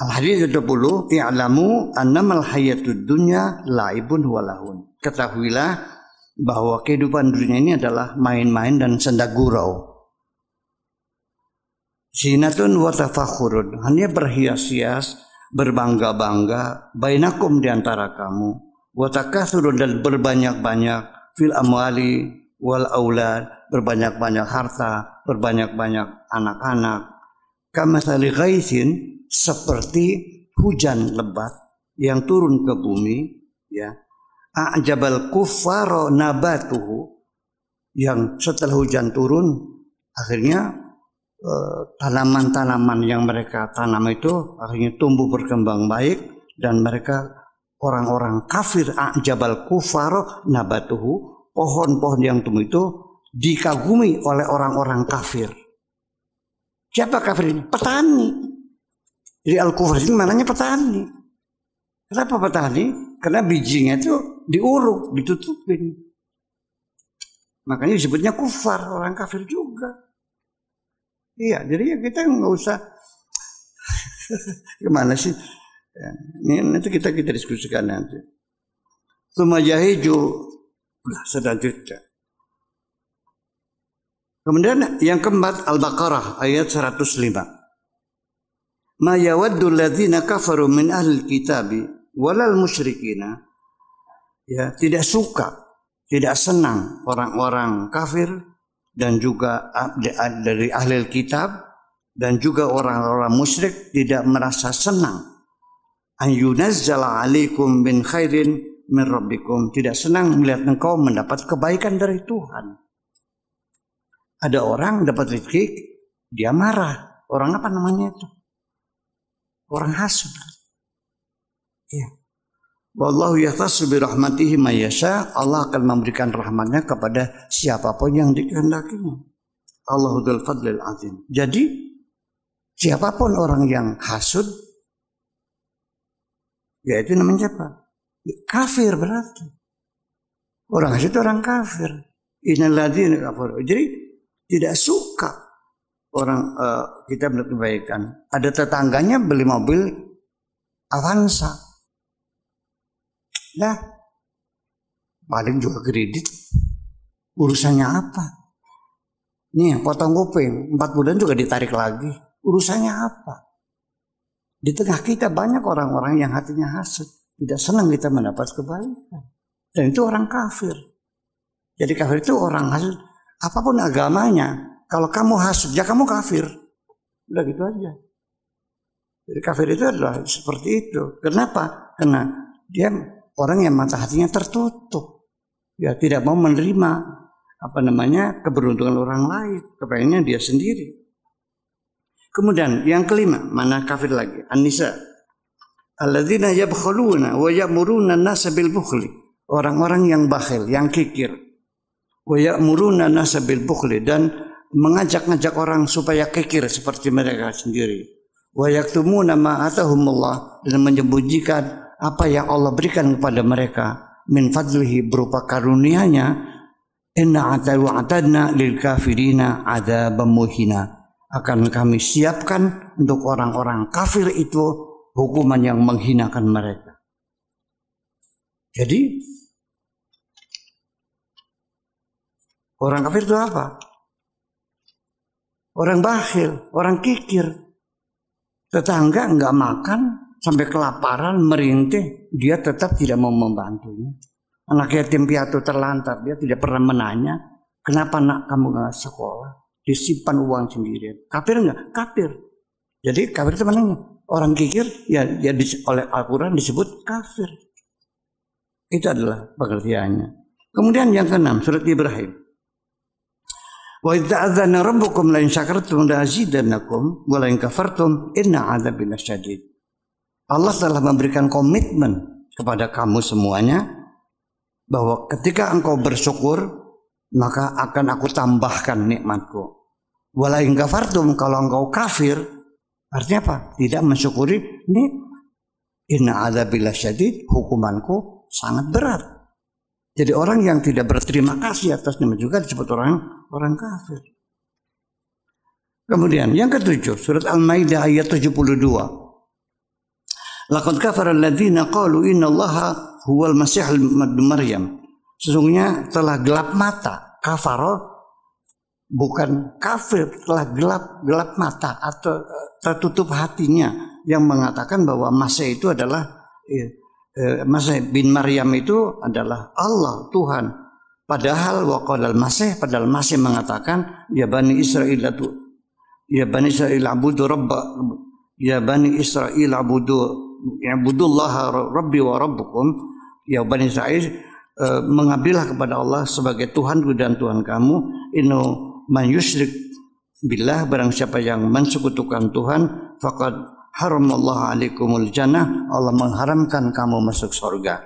Al-Hadis 20, I'lamu annamal hayatud dunya laibun walahun. Ketahuilah bahwa kehidupan dunia ini adalah main-main dan senda gurau. Zinatun wa tafakhurun, hanya berhias-hias, berbangga-bangga bainakum di antara kamu, wa takatsurun dan berbanyak-banyak fil amwali wal aulad, berbanyak-banyak harta, berbanyak-banyak anak-anak. Kama ghaisin seperti hujan lebat yang turun ke bumi, ya a'jabal Kufaro nabatuhu yang setelah hujan turun akhirnya eh, tanaman-tanaman yang mereka tanam itu akhirnya tumbuh berkembang baik dan mereka orang-orang kafir a'jabal Kufaro nabatuhu pohon-pohon yang tumbuh itu dikagumi oleh orang-orang kafir. Siapa kafir ini? Petani. Jadi al-kufar ini mananya petani. Kenapa petani? Karena bijinya itu diuruk, ditutupin. Makanya disebutnya kufar, orang kafir juga. Iya, jadi ya kita nggak usah [LAUGHS] gimana sih? Ya, ini nanti kita kita diskusikan nanti. Sumajahiju sedang cerita. Kemudian yang keempat Al-Baqarah ayat 105. Ma yawaddu alladhina kafaru min ahli kitabi walal musyrikina ya tidak suka, tidak senang orang-orang kafir dan juga dari ahli kitab dan juga orang-orang musyrik tidak merasa senang. An yunazzala alaikum bin khairin min rabbikum. Tidak senang melihat engkau mendapat kebaikan dari Tuhan. Ada orang dapat rezeki, dia marah. Orang apa namanya itu? Orang hasud. Ya. Wallahu yahtassu bi rahmatihi mayasha. Allah akan memberikan rahmatnya kepada siapapun yang dikehendakinya. Allahul fadlil azim. Jadi siapapun orang yang hasud yaitu namanya apa? Ya, kafir berarti. Orang hasud itu orang kafir. Innalladzina kafaru. Jadi tidak suka orang uh, kita berkebaikan. Ada tetangganya beli mobil Avanza lah, paling juga kredit. Urusannya apa? Nih, potong kuping, empat bulan juga ditarik lagi. Urusannya apa? Di tengah kita banyak orang-orang yang hatinya hasut. Tidak senang kita mendapat kebaikan. Dan itu orang kafir. Jadi kafir itu orang hasut. Apapun agamanya, kalau kamu hasut, ya kamu kafir. Udah gitu aja. Jadi kafir itu adalah seperti itu. Kenapa? Karena dia orang yang mata hatinya tertutup ya tidak mau menerima apa namanya keberuntungan orang lain kepengennya dia sendiri kemudian yang kelima mana kafir lagi Anisa alladzina yabkhuluna wa ya'muruna an-nasa bil bukhli orang-orang yang bakhil yang kikir wa ya'muruna an bil bukhli dan mengajak-ngajak orang supaya kikir seperti mereka sendiri wa yaktumuna ma atahumullah dan menyembunyikan apa yang Allah berikan kepada mereka min fadlihi berupa karunia-Nya inna atadna lil kafirina ada muhina akan kami siapkan untuk orang-orang kafir itu hukuman yang menghinakan mereka. Jadi orang kafir itu apa? Orang bakhil, orang kikir. Tetangga enggak makan, sampai kelaparan merintih dia tetap tidak mau membantunya anak yatim piatu terlantar dia tidak pernah menanya kenapa nak kamu nggak sekolah disimpan uang sendirian kafir nggak kafir jadi kafir itu mana orang kikir ya, ya di, oleh Al-Quran disebut kafir itu adalah pengertiannya kemudian yang keenam surat Ibrahim Wa idza adzana rabbukum la in syakartum la azidannakum wa la in kafartum inna adzabina syadid. Allah telah memberikan komitmen kepada kamu semuanya bahwa ketika engkau bersyukur maka akan aku tambahkan nikmatku. Walain kafartum kalau engkau kafir artinya apa? Tidak mensyukuri nikmat. Inna adzabillah syadid, hukumanku sangat berat. Jadi orang yang tidak berterima kasih atas nikmat juga disebut orang orang kafir. Kemudian yang ketujuh, surat Al-Maidah ayat 72. Laqad kafara alladziina qalu innallaha huwal masih al Maryam. Sesungguhnya telah gelap mata. Kafaro bukan kafir, telah gelap gelap mata atau eh, tertutup hatinya yang mengatakan bahwa Masih itu adalah iya, eh, Masih bin Maryam itu adalah Allah Tuhan. Padahal al Masih padahal Masih mengatakan ya Bani Israel itu ya Bani Israel abudu rabba ya Bani Israel abudu budullah rabbi wa rabbukum ya Bani Sa'id e, mengambillah kepada Allah sebagai Tuhanku dan Tuhan kamu inu man yusyrik billah barang siapa yang mensekutukan Tuhan faqad haramallahu alaikumul jannah Allah mengharamkan kamu masuk surga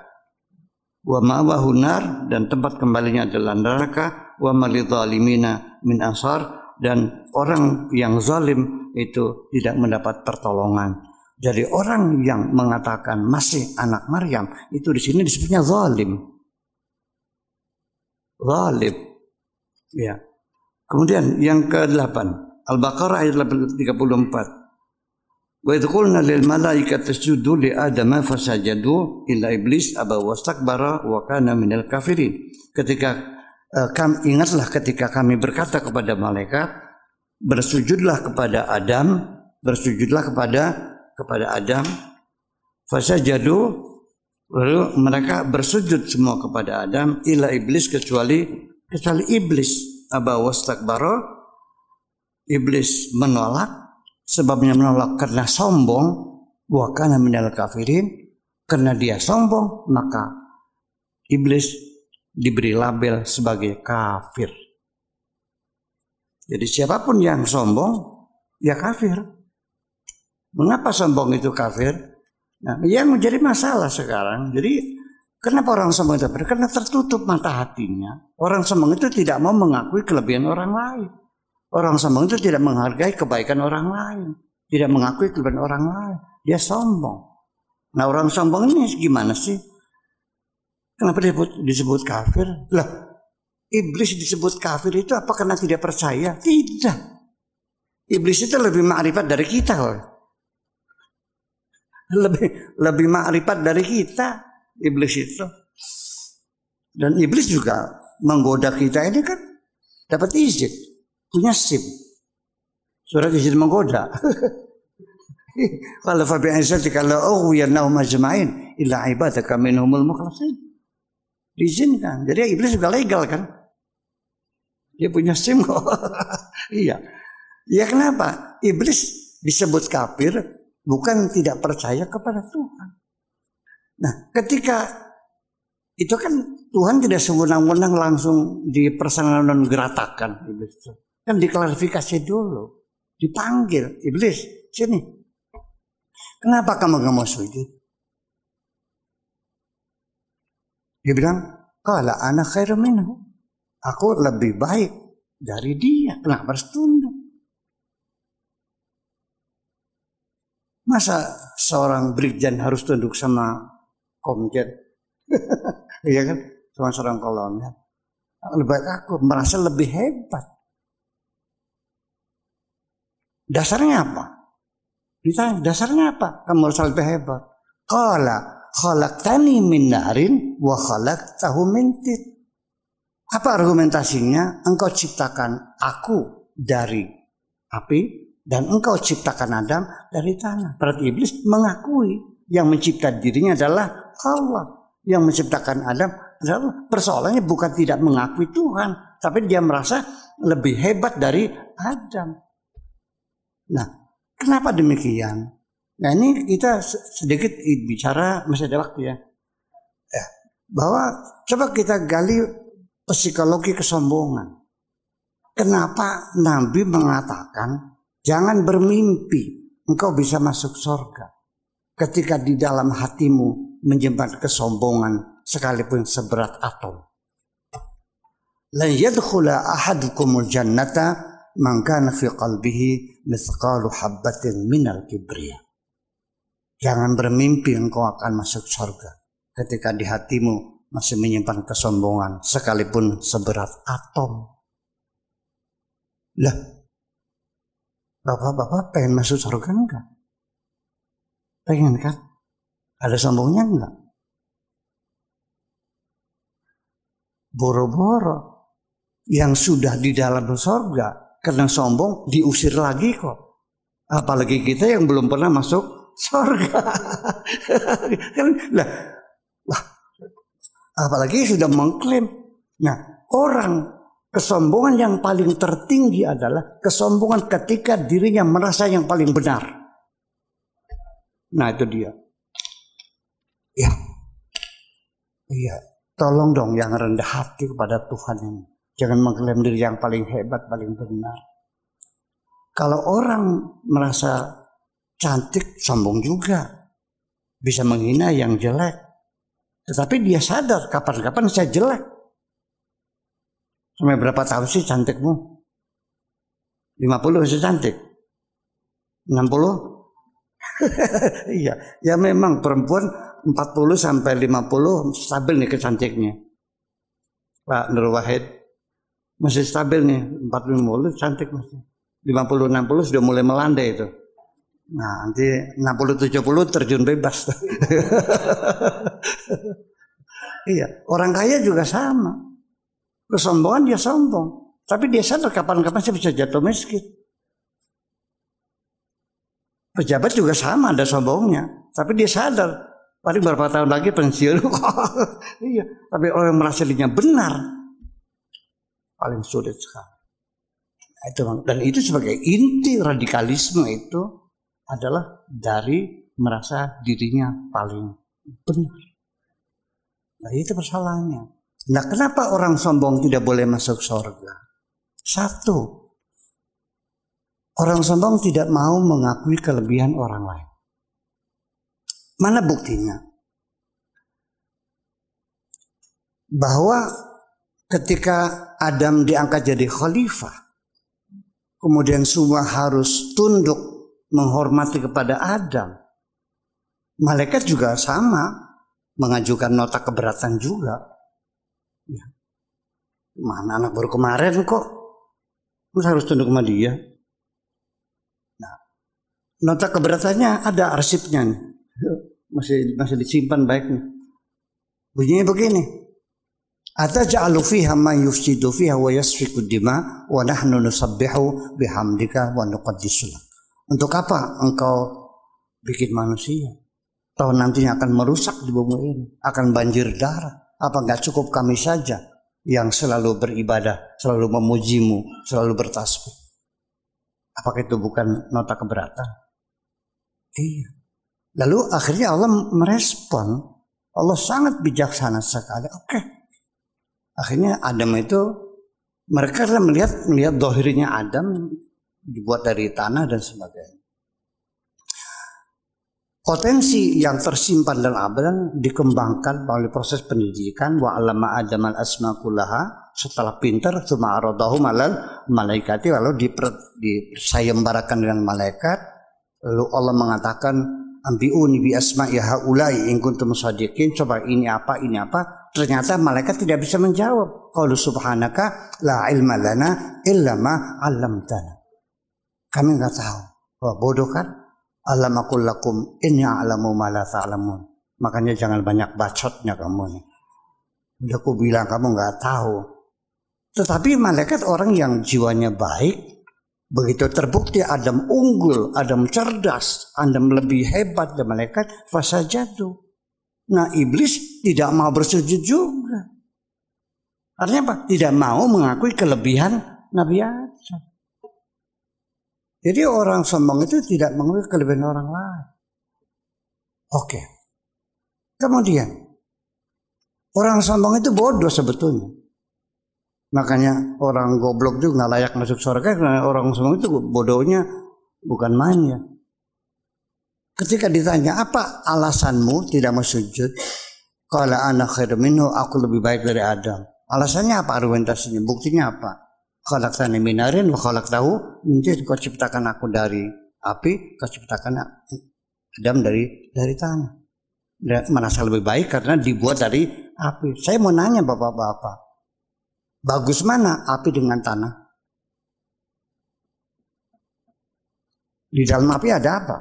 wa ma'wahu nar dan tempat kembalinya adalah neraka wa malidzalimina min ansar dan orang yang zalim itu tidak mendapat pertolongan. Jadi orang yang mengatakan masih anak Maryam itu di sini disebutnya zalim. Zalim. Ya. Kemudian yang ke-8, Al-Baqarah ayat 34. Wa qulna lil malaikati isjudu li adama sajadu illa iblis aba wastakbara wa kana minal kafirin. Ketika uh, e, kami, ingatlah ketika kami berkata kepada malaikat bersujudlah kepada Adam, bersujudlah kepada kepada Adam fasa jadu lalu mereka bersujud semua kepada Adam ila iblis kecuali kecuali iblis abawastakbaro iblis menolak sebabnya menolak karena sombong wa kana minal kafirin karena dia sombong maka iblis diberi label sebagai kafir jadi siapapun yang sombong ya kafir Mengapa sombong itu kafir? Nah, yang menjadi masalah sekarang, jadi kenapa orang sombong itu Karena tertutup mata hatinya. Orang sombong itu tidak mau mengakui kelebihan orang lain. Orang sombong itu tidak menghargai kebaikan orang lain. Tidak mengakui kelebihan orang lain. Dia sombong. Nah orang sombong ini gimana sih? Kenapa disebut, disebut kafir? Lah, iblis disebut kafir itu apa karena tidak percaya? Tidak. Iblis itu lebih makrifat dari kita loh lebih lebih makrifat dari kita iblis itu dan iblis juga menggoda kita ini kan dapat izin punya sim surat izin menggoda [LAUGHS] kalau oh ya nau majmain ilah ibadah kami minhumul mukhlasin diizinkan jadi iblis juga legal kan dia punya sim kok [LAUGHS] iya ya kenapa iblis disebut kafir bukan tidak percaya kepada Tuhan. Nah, ketika itu kan Tuhan tidak sewenang-wenang langsung di persenangan geratakan iblis itu. Kan diklarifikasi dulu, dipanggil iblis sini. Kenapa kamu gak mau sujud? Dia bilang, kalau anak khairu Aku lebih baik dari dia. Kenapa harus tunduk? Masa seorang brigjen harus tunduk sama komjen? [LAUGHS] iya kan? sama seorang kolonel. Lebih aku merasa lebih hebat. Dasarnya apa? Ditanya, dasarnya apa? Kamu harus lebih hebat. Kala khalaqtani min narin wa khalaqtahu min tit. Apa argumentasinya? Engkau ciptakan aku dari api dan engkau ciptakan Adam dari tanah. Berarti iblis mengakui yang mencipta dirinya adalah Allah. Yang menciptakan Adam adalah persoalannya bukan tidak mengakui Tuhan. Tapi dia merasa lebih hebat dari Adam. Nah, kenapa demikian? Nah ini kita sedikit bicara, masih ada waktu ya. ya bahwa coba kita gali psikologi kesombongan. Kenapa Nabi mengatakan Jangan bermimpi engkau bisa masuk surga. Ketika di dalam hatimu menyimpan kesombongan sekalipun seberat atom. Lan yadkhula ahadukumul jannata man kana fi qalbihi mithqalu habbatin minal kibriya. Jangan bermimpi engkau akan masuk surga ketika di hatimu masih menyimpan kesombongan sekalipun seberat atom. Lah, Bapak-bapak pengen masuk surga enggak? Pengen kan? Ada sombongnya enggak? Boro-boro yang sudah di dalam surga karena sombong diusir lagi kok. Apalagi kita yang belum pernah masuk surga. [LAUGHS] nah, apalagi sudah mengklaim. Nah, orang Kesombongan yang paling tertinggi adalah kesombongan ketika dirinya merasa yang paling benar. Nah itu dia. Ya. Iya. Tolong dong yang rendah hati kepada Tuhan ini. Jangan mengklaim diri yang paling hebat, paling benar. Kalau orang merasa cantik, sombong juga. Bisa menghina yang jelek. Tetapi dia sadar kapan-kapan saya jelek. Sampai berapa tahun sih cantikmu? 50 sih cantik. 60? [LAUGHS] iya, ya memang perempuan 40 sampai 50 stabil nih kecantiknya. Pak Nur Wahid masih stabil nih 40 cantik masih. 50 60 sudah mulai melandai itu. Nah, nanti 60 70 terjun bebas. [LAUGHS] iya, orang kaya juga sama. Kesombongan dia sombong. Tapi dia sadar kapan-kapan saya bisa jatuh miskin. Pejabat juga sama ada sombongnya. Tapi dia sadar. Paling berapa tahun lagi pensiun. [LAUGHS] iya. Tapi orang merasa dirinya benar. Paling sulit sekali. Nah, dan itu sebagai inti radikalisme itu adalah dari merasa dirinya paling benar. Nah itu persoalannya. Nah, kenapa orang sombong tidak boleh masuk surga? Satu, orang sombong tidak mau mengakui kelebihan orang lain. Mana buktinya? Bahwa ketika Adam diangkat jadi khalifah, kemudian semua harus tunduk menghormati kepada Adam. Malaikat juga sama, mengajukan nota keberatan juga Mana anak baru kemarin kok. Masa harus tunduk sama dia. Nah, nota keberatannya ada arsipnya nih. [LAUGHS] Masih, masih disimpan baik nih. Bunyinya begini. Ataj'alu fiha ma yufsidu fiha wa yasfiku dima wa nahnu nusabbihu bihamdika wa nuqaddisu Untuk apa engkau bikin manusia? Tahu nantinya akan merusak di bumi ini, akan banjir darah. Apa nggak cukup kami saja yang selalu beribadah, selalu memujimu, selalu bertasbih. Apakah itu bukan nota keberatan? Iya. Lalu akhirnya Allah merespon. Allah sangat bijaksana sekali. Oke. Okay. Akhirnya Adam itu mereka melihat melihat dohirnya Adam dibuat dari tanah dan sebagainya. Potensi yang tersimpan dalam abdan dikembangkan melalui proses pendidikan wa alama adam al asma kullaha setelah pintar cuma aradahu malal malaikati lalu diper, disayembarakan dengan malaikat lalu Allah mengatakan ambiuni bi asma ya haulai in kuntum sadiqin coba ini apa ini apa ternyata malaikat tidak bisa menjawab qalu subhanaka la ilma lana illa ma 'allamtana kami nggak tahu Wah, bodoh kan Alam aku lakum ini a'lamu malas Makanya jangan banyak bacotnya kamu. Udah aku bilang kamu nggak tahu. Tetapi malaikat orang yang jiwanya baik, begitu terbukti Adam unggul, Adam cerdas, Adam lebih hebat dari malaikat, fasa jatuh. Nah iblis tidak mau bersujud juga. Artinya apa? Tidak mau mengakui kelebihan Nabi Adam. Jadi orang sombong itu tidak mengambil kelebihan orang lain. Oke. Kemudian orang sombong itu bodoh sebetulnya. Makanya orang goblok juga nggak layak masuk surga karena orang sombong itu bodohnya bukan main ya. Ketika ditanya apa alasanmu tidak mau sujud, kalau anak minhu aku lebih baik dari Adam. Alasannya apa argumentasinya? Buktinya apa? khalaqtani tani minarin wa tahu min kau ciptakan aku dari api, kau ciptakan Adam dari dari tanah. Dan merasa lebih baik karena dibuat dari api. Saya mau nanya bapak-bapak, bagus mana api dengan tanah? Di dalam api ada apa?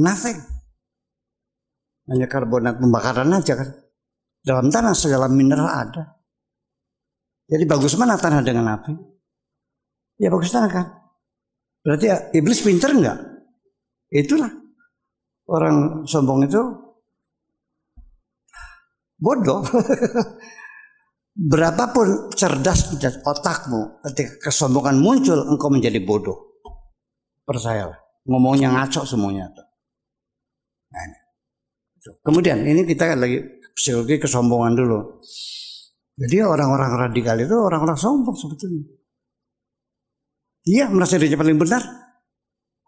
Nothing. Hanya karbonat pembakaran aja kan. Dalam tanah segala mineral ada. Jadi bagus mana tanah dengan api? Ya bagus tanah kan. Berarti ya, iblis pinter enggak? Itulah orang sombong itu bodoh. [LAUGHS] Berapapun cerdas dan otakmu, ketika kesombongan muncul, engkau menjadi bodoh. Percayalah, ngomongnya ngaco semuanya. Nah, Kemudian ini kita lagi psikologi kesombongan dulu. Jadi orang-orang radikal itu orang-orang sombong sebetulnya. Iya merasa dirinya paling benar.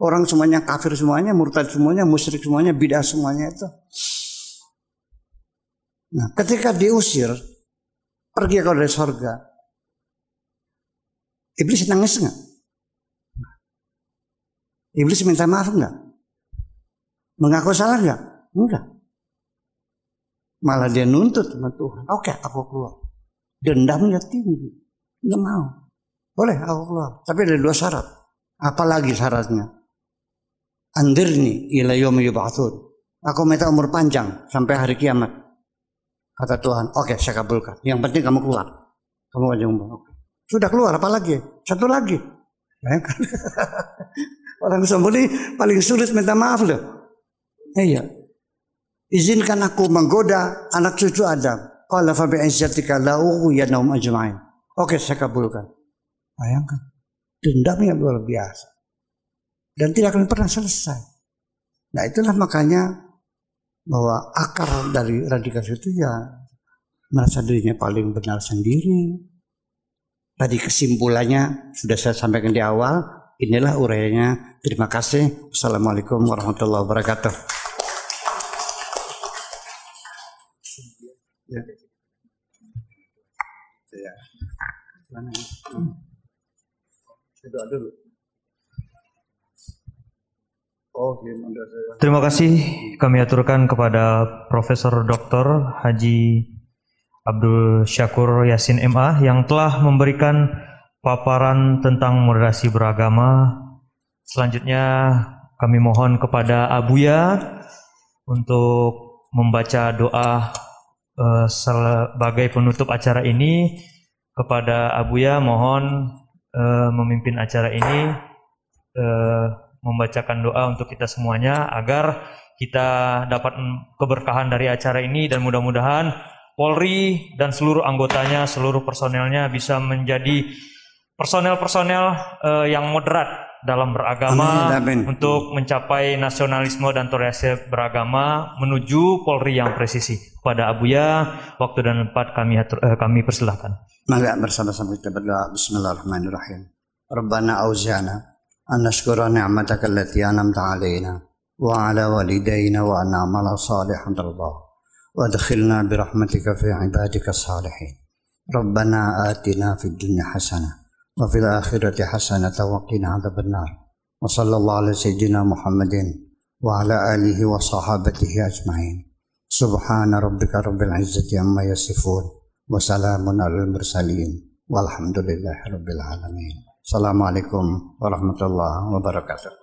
Orang semuanya kafir semuanya, murtad semuanya, musyrik semuanya, bid'ah semuanya itu. Nah, ketika diusir, pergi ke dari sorga. Iblis nangis nggak? Iblis minta maaf nggak? Mengaku salah nggak? Enggak. Malah dia nuntut sama Tuhan. Oke, aku keluar dendamnya tinggi. Nggak mau. Boleh Allah, Tapi ada dua syarat. Apalagi syaratnya? Andirni ila yomi yub'atun. Aku minta umur panjang sampai hari kiamat. Kata Tuhan, oke okay, saya kabulkan. Yang penting kamu keluar. Kamu aja umur. Okay. Sudah keluar apalagi? Satu lagi. [LAUGHS] Orang sombong ini paling sulit minta maaf loh. Iya. Izinkan aku menggoda anak cucu Adam Qala fa bi'izzatika la ughwiyannahum ajma'in. Oke, saya kabulkan. Bayangkan. Dendam yang luar biasa. Dan tidak akan pernah selesai. Nah itulah makanya bahwa akar dari radikal itu ya merasa dirinya paling benar sendiri. Tadi kesimpulannya sudah saya sampaikan di awal, inilah urainya. Terima kasih. Wassalamualaikum warahmatullahi wabarakatuh. Yeah. Oh, iya, Terima kasih kami aturkan kepada Profesor Dr. Haji Abdul Syakur Yasin MA yang telah memberikan paparan tentang moderasi beragama. Selanjutnya kami mohon kepada Abuya untuk membaca doa eh, sebagai penutup acara ini kepada Abuya mohon uh, memimpin acara ini uh, membacakan doa untuk kita semuanya agar kita dapat keberkahan dari acara ini dan mudah-mudahan Polri dan seluruh anggotanya, seluruh personelnya bisa menjadi personel-personel uh, yang moderat dalam beragama amin, amin. untuk mencapai nasionalisme dan toleransi beragama menuju Polri yang presisi. Kepada Abuya, waktu dan tempat kami uh, kami persilahkan. Mari bersama-sama kita berdoa Bismillahirrahmanirrahim. Rabbana auzana an nashkura ni'mataka allati an'amta alaina wa ala walidayna wa an na'mala salihan tardah. وادخلنا برحمتك في عبادك الصالحين ربنا آتنا في الدنيا حسنة وفي الآخرة حسنة وقنا عذاب النار وصلى الله على سيدنا محمد وعلى آله وصحابته أجمعين سبحان ربك رب العزة عما يصفون Wassalamun alal mursalin. alamin. Assalamualaikum warahmatullahi wabarakatuh.